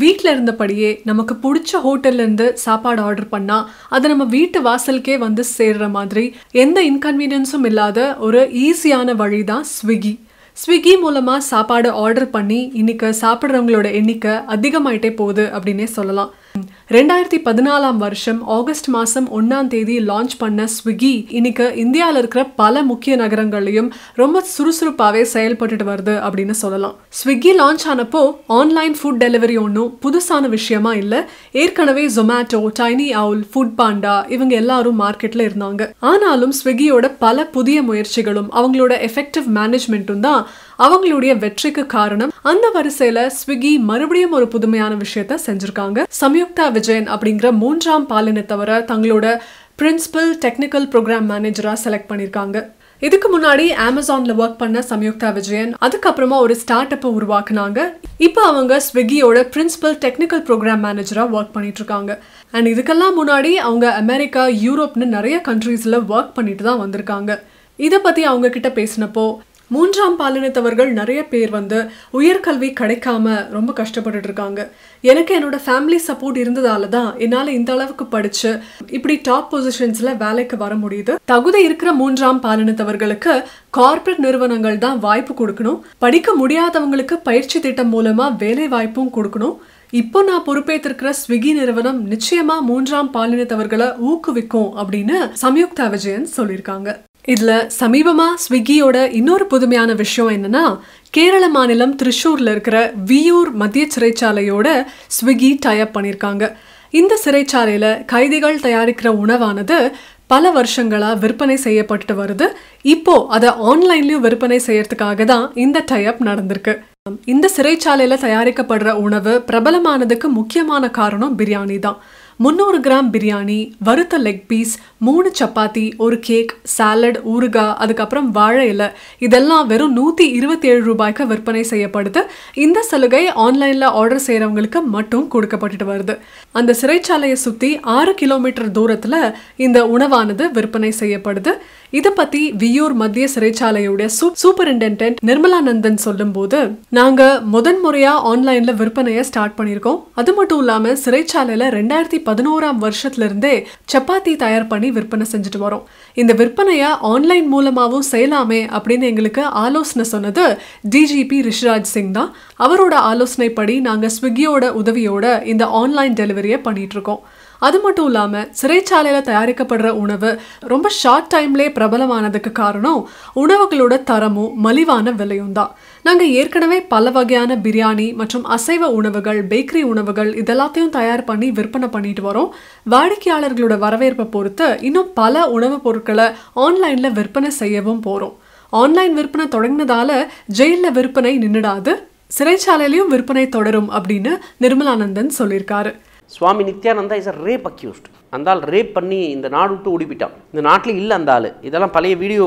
வீட்டில் இருந்தபடியே நமக்கு பிடிச்ச ஹோட்டல்லேருந்து சாப்பாடு ஆர்டர் பண்ணால் அது நம்ம வீட்டு வாசலுக்கே வந்து சேர்கிற மாதிரி எந்த இன்கன்வீனியன்ஸும் இல்லாத ஒரு ஈஸியான வழி தான் ஸ்விக்கி ஸ்விக்கி மூலமாக சாப்பாடு ஆர்டர் பண்ணி இன்றைக்கி சாப்பிட்றவங்களோட எண்ணிக்கை அதிகமாயிட்டே போகுது அப்படின்னே சொல்லலாம் ரெண்டாயிரத்தி பதினாலாம் வருஷம் ஆகஸ்ட் மாதம் ஒன்றாம் தேதி லான்ச் பண்ண ஸ்விக்கி இன்னைக்கு இந்தியாவில் இருக்கிற பல முக்கிய நகரங்களையும் ரொம்ப சுறுசுறுப்பாகவே செயல்பட்டுட்டு வருது அப்படின்னு சொல்லலாம் ஸ்விக்கி லான்ச் ஆனப்போ ஆன்லைன் ஃபுட் டெலிவரி ஒன்றும் புதுசான விஷயமா இல்லை ஏற்கனவே Zomato Tiny Owl Foodpanda இவங்க எல்லாரும் மார்க்கெட்டில் இருந்தாங்க ஆனாலும் ஸ்விக்கியோட பல புதிய முயற்சிகளும் அவங்களோட எஃபெக்டிவ் மேனேஜ்மெண்ட்டும் தான் அவங்களுடைய வெற்றிக்கு காரணம் அந்த வரிசையில ஸ்விக்கி மறுபடியும் ஒரு புதுமையான விஷயத்த செஞ்சிருக்காங்க சம்யுக்தா விஜயன் அப்படிங்கிற மூன்றாம் பாலினை தவிர தங்களோட பிரின்சிபல் டெக்னிக்கல் ப்ரோக்ராம் மேனேஜரா செலக்ட் பண்ணிருக்காங்க இதுக்கு முன்னாடி அமேசான்ல ஒர்க் பண்ண சம்யுக்தா விஜயன் அதுக்கப்புறமா ஒரு ஸ்டார்ட் அப்பை உருவாக்குனாங்க இப்போ அவங்க ஸ்விக்கியோட பிரின்சிபல் டெக்னிக்கல் ப்ரோக்ராம் மேனேஜரா ஒர்க் பண்ணிட்டு இருக்காங்க அண்ட் இதுக்கெல்லாம் முன்னாடி அவங்க அமெரிக்கா யூரோப்னு நிறைய கண்ட்ரீஸ்ல ஒர்க் பண்ணிட்டு தான் வந்திருக்காங்க இதை பத்தி அவங்க கிட்ட பேசினப்போ மூன்றாம் பாலினத்தவர்கள் நிறைய பேர் வந்து உயர்கல்வி கிடைக்காம ரொம்ப கஷ்டப்பட்டுட்டு இருக்காங்க எனக்கு என்னோட ஃபேமிலி சப்போர்ட் இருந்ததால தான் என்னால் இந்த அளவுக்கு படிச்சு இப்படி டாப் பொசிஷன்ஸ்ல வேலைக்கு வர முடியுது தகுதி இருக்கிற மூன்றாம் பாலினத்தவர்களுக்கு கார்ப்பரேட் நிறுவனங்கள் தான் வாய்ப்பு கொடுக்கணும் படிக்க முடியாதவங்களுக்கு பயிற்சி திட்டம் மூலமா வேலை வாய்ப்பும் கொடுக்கணும் இப்போ நான் பொறுப்பேற்றிருக்கிற ஸ்விக்கி நிறுவனம் நிச்சயமா மூன்றாம் பாலினத்தவர்களை ஊக்குவிக்கும் அப்படின்னு சம்யுக்தா விஜயன் சொல்லியிருக்காங்க இதில் சமீபமாக ஸ்விக்கியோட இன்னொரு புதுமையான விஷயம் என்னென்னா கேரள மாநிலம் திருஷூரில் இருக்கிற வியூர் மத்திய சிறைச்சாலையோட ஸ்விக்கி டயப் பண்ணியிருக்காங்க இந்த சிறைச்சாலையில் கைதிகள் தயாரிக்கிற உணவானது பல வருஷங்களாக விற்பனை செய்யப்பட்டு வருது இப்போது அதை ஆன்லைன்லேயும் விற்பனை செய்யறதுக்காக தான் இந்த டயப் நடந்திருக்கு இந்த சிறைச்சாலையில் தயாரிக்கப்படுற உணவு பிரபலமானதுக்கு முக்கியமான காரணம் பிரியாணி தான் முந்நூறு கிராம் பிரியாணி வறுத்த லெக் பீஸ் மூணு சப்பாத்தி ஒரு கேக் சாலட் ஊறுகாய் அதுக்கப்புறம் வாழை இலை இதெல்லாம் வெறும் நூற்றி இருபத்தி ஏழு ரூபாய்க்கு விற்பனை செய்யப்படுது இந்த சலுகை ஆன்லைனில் ஆர்டர் செய்கிறவங்களுக்கு மட்டும் கொடுக்கப்பட்டுட்டு வருது அந்த சிறைச்சாலையை சுற்றி ஆறு கிலோமீட்டர் தூரத்தில் இந்த உணவானது விற்பனை செய்யப்படுது இதை பற்றி வியூர் மத்திய சிறைச்சாலையுடைய சூப்பரிண்டென்டென்ட் நிர்மலானந்தன் சொல்லும்போது முதன் முறையாக ஆன்லைனில் விற்பனையை ஸ்டார்ட் பண்ணியிருக்கோம் அது மட்டும் இல்லாமல் சிறைச்சாலையில் ரெண்டாயிரத்தி பதினோராம் வருஷத்துலேருந்தே சப்பாத்தி தயார் பண்ணி விற்பனை செஞ்சுட்டு வரோம் இந்த விற்பனையை ஆன்லைன் மூலமாகவும் செய்யலாமே அப்படின்னு எங்களுக்கு ஆலோசனை சொன்னது டிஜிபி ரிஷிராஜ் சிங் தான் அவரோட ஆலோசனைப்படி நாங்கள் ஸ்விக்கியோட உதவியோட இந்த ஆன்லைன் டெலிவரியை பண்ணிகிட்ருக்கோம் இருக்கோம் அது மட்டும் இல்லாமல் சிறைச்சாலையில் தயாரிக்கப்படுற உணவு ரொம்ப ஷார்ட் டைம்லே பிரபலமானதுக்கு காரணம் உணவுகளோட தரமும் மலிவான விலையும் தான் நாங்கள் ஏற்கனவே பல வகையான பிரியாணி மற்றும் அசைவ உணவுகள் பேக்கரி உணவுகள் இதெல்லாத்தையும் தயார் பண்ணி விற்பனை பண்ணிட்டு வரோம் வாடிக்கையாளர்களோட வரவேற்பை பொறுத்து இன்னும் பல உணவுப் பொருட்களை ஆன்லைனில் விற்பனை செய்யவும் போகிறோம் ஆன்லைன் விற்பனை தொடங்கினதால ஜெயிலில் விற்பனை நின்றுடாது சிறைச்சாலையிலையும் விற்பனை தொடரும் அப்படின்னு நிர்மலானந்தன் சொல்லியிருக்காரு Swami Nithyananda is a rape accused அந்த ஆள் ரேப் பண்ணி இந்த நாடு விட்டு ஓடிப்பிட்டான் இந்த நாட்டில் இல்லை அந்த ஆள் இதெல்லாம் பழைய வீடியோ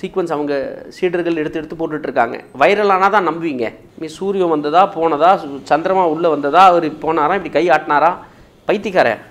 சீக்வன்ஸ் அவங்க சீடர்கள் எடுத்து எடுத்து போட்டுட்ருக்காங்க வைரலானால் தான் நம்புவீங்க மீ சூரியன் வந்ததா போனதா சந்திரமா உள்ளே வந்ததா அவர் போனாரா இப்படி கை ஆட்டினாரா பைத்திக்காரன்